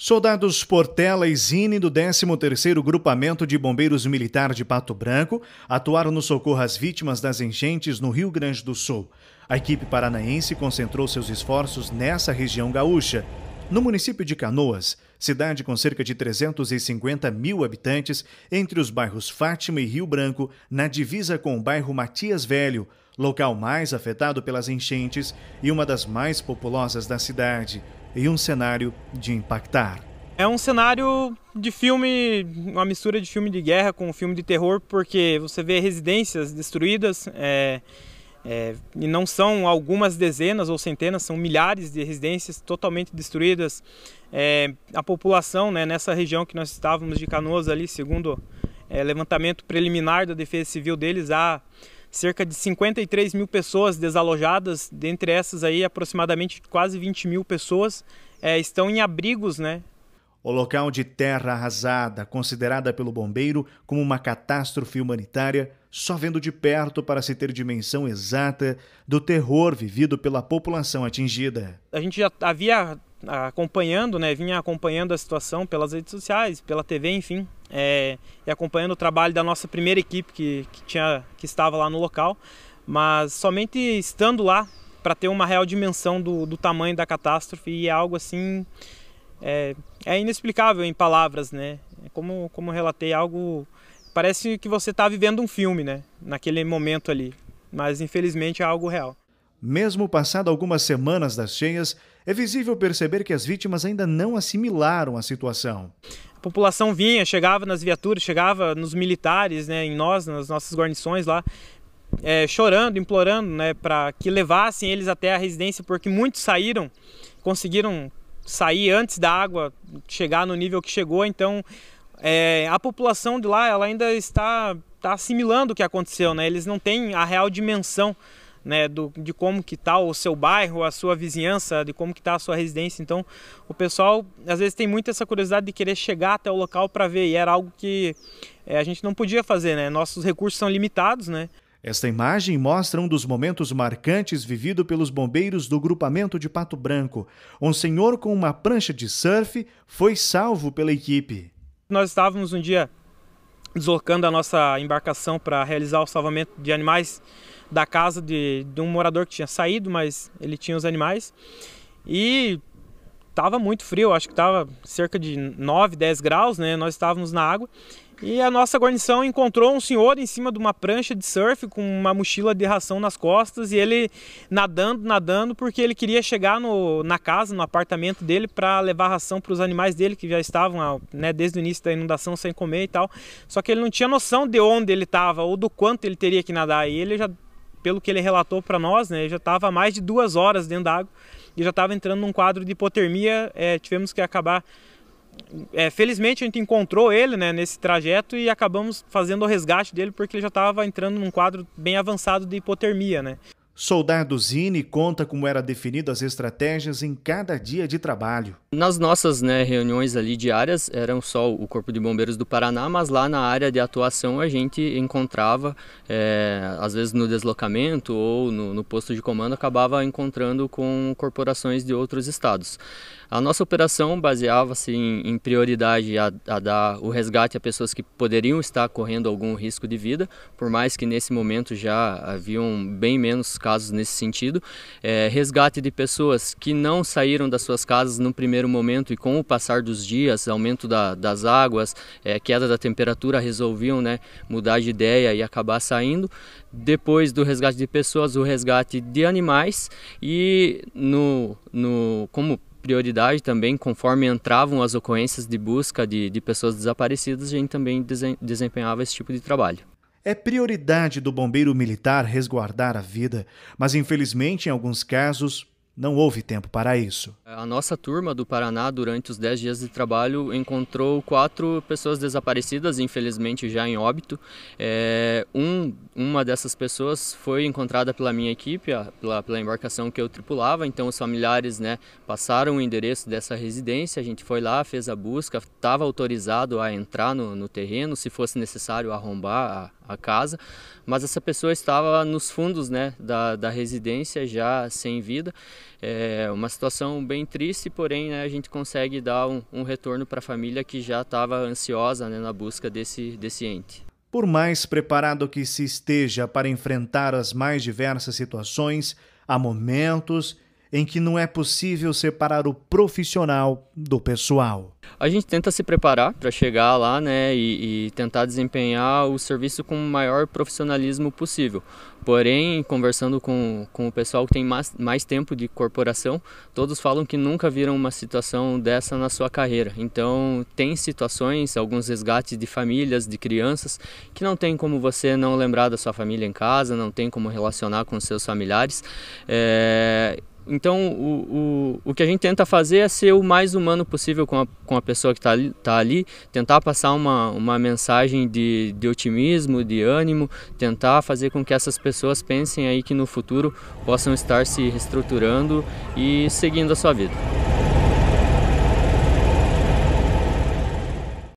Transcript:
Soldados Portela e Zine do 13º Grupamento de Bombeiros Militar de Pato Branco atuaram no socorro às vítimas das enchentes no Rio Grande do Sul. A equipe paranaense concentrou seus esforços nessa região gaúcha. No município de Canoas, cidade com cerca de 350 mil habitantes, entre os bairros Fátima e Rio Branco, na divisa com o bairro Matias Velho, local mais afetado pelas enchentes e uma das mais populosas da cidade e um cenário de impactar. É um cenário de filme, uma mistura de filme de guerra com filme de terror, porque você vê residências destruídas, é, é, e não são algumas dezenas ou centenas, são milhares de residências totalmente destruídas. É, a população né, nessa região que nós estávamos de Canoas ali, segundo é, levantamento preliminar da Defesa Civil deles, há cerca de 53 mil pessoas desalojadas, dentre essas aí aproximadamente quase 20 mil pessoas é, estão em abrigos, né? O local de terra arrasada, considerada pelo bombeiro como uma catástrofe humanitária, só vendo de perto para se ter dimensão exata do terror vivido pela população atingida. A gente já havia acompanhando, né, vinha acompanhando a situação pelas redes sociais, pela TV, enfim, é, e acompanhando o trabalho da nossa primeira equipe que, que, tinha, que estava lá no local. Mas somente estando lá para ter uma real dimensão do, do tamanho da catástrofe e é algo assim é, é, inexplicável em palavras, né? É como, como relatei, algo parece que você está vivendo um filme, né? Naquele momento ali, mas infelizmente é algo real. Mesmo passado algumas semanas das cheias, é visível perceber que as vítimas ainda não assimilaram a situação. A população vinha, chegava nas viaturas, chegava nos militares, né, em nós, nas nossas guarnições lá, é, chorando, implorando, né, para que levassem eles até a residência, porque muitos saíram, conseguiram sair antes da água chegar no nível que chegou, então é, a população de lá ela ainda está, está assimilando o que aconteceu, né? Eles não têm a real dimensão né, do, de como que está o seu bairro, a sua vizinhança, de como que está a sua residência. Então, o pessoal às vezes tem muito essa curiosidade de querer chegar até o local para ver, e era algo que é, a gente não podia fazer, né? Nossos recursos são limitados, né? Esta imagem mostra um dos momentos marcantes vivido pelos bombeiros do grupamento de Pato Branco. Um senhor com uma prancha de surf foi salvo pela equipe. Nós estávamos um dia deslocando a nossa embarcação para realizar o salvamento de animais da casa de, de um morador que tinha saído, mas ele tinha os animais. E tava muito frio, acho que tava cerca de 9, 10 graus, né? Nós estávamos na água. E a nossa guarnição encontrou um senhor em cima de uma prancha de surf com uma mochila de ração nas costas e ele nadando, nadando, porque ele queria chegar no, na casa, no apartamento dele, para levar ração para os animais dele que já estavam ah, né, desde o início da inundação sem comer e tal. Só que ele não tinha noção de onde ele estava ou do quanto ele teria que nadar. E ele já, pelo que ele relatou para nós, né, já estava mais de duas horas dentro da água e já estava entrando num quadro de hipotermia. É, tivemos que acabar. É, felizmente a gente encontrou ele né, nesse trajeto e acabamos fazendo o resgate dele porque ele já estava entrando num quadro bem avançado de hipotermia. Né. Soldado Zini conta como era definido as estratégias em cada dia de trabalho. Nas nossas né, reuniões ali diárias eram só o Corpo de Bombeiros do Paraná, mas lá na área de atuação a gente encontrava, é, às vezes no deslocamento ou no, no posto de comando, acabava encontrando com corporações de outros estados. A nossa operação baseava-se em, em, prioridade a, a, dar o resgate a pessoas que poderiam estar correndo algum risco de vida, por mais que nesse momento já haviam bem menos casos nesse sentido. É, resgate de pessoas que não saíram das suas casas no primeiro momento e com o passar dos dias, aumento da, das águas, é, queda da temperatura, resolviam né, mudar de ideia e acabar saindo. Depois do resgate de pessoas, o resgate de animais e no, no como prioridade também, conforme entravam as ocorrências de busca de, de pessoas desaparecidas, a gente também desempenhava esse tipo de trabalho. É prioridade do bombeiro militar resguardar a vida, mas infelizmente, em alguns casos, não houve tempo para isso. A nossa turma do Paraná, durante os 10 dias de trabalho, encontrou quatro pessoas desaparecidas, infelizmente já em óbito. É, um, uma dessas pessoas foi encontrada pela minha equipe, a, pela, pela, embarcação que eu tripulava, então os familiares né, passaram o endereço dessa residência, a gente foi lá, fez a busca, estava autorizado a entrar no, no, terreno, se fosse necessário arrombar a, a, casa, mas essa pessoa estava nos fundos né, da, da residência já sem vida. É uma situação bem triste, porém né, a gente consegue dar um, um retorno para a família que já estava ansiosa né, na busca desse, desse ente. Por mais preparado que se esteja para enfrentar as mais diversas situações, há momentos em que não é possível separar o profissional do pessoal. A gente tenta se preparar para chegar lá, né, e, e, tentar desempenhar o serviço com o maior profissionalismo possível. Porém, conversando com, com o pessoal que tem mais, mais tempo de corporação, todos falam que nunca viram uma situação dessa na sua carreira. Então, tem situações, alguns resgates de famílias, de crianças, que não tem como você não lembrar da sua família em casa, não tem como relacionar com seus familiares. É então, o, o, o que a gente tenta fazer é ser o mais humano possível com a, com a pessoa que está ali, tá ali, tentar passar uma, uma mensagem de, de otimismo, de ânimo, tentar fazer com que essas pessoas pensem aí que no futuro possam estar se reestruturando e seguindo a sua vida.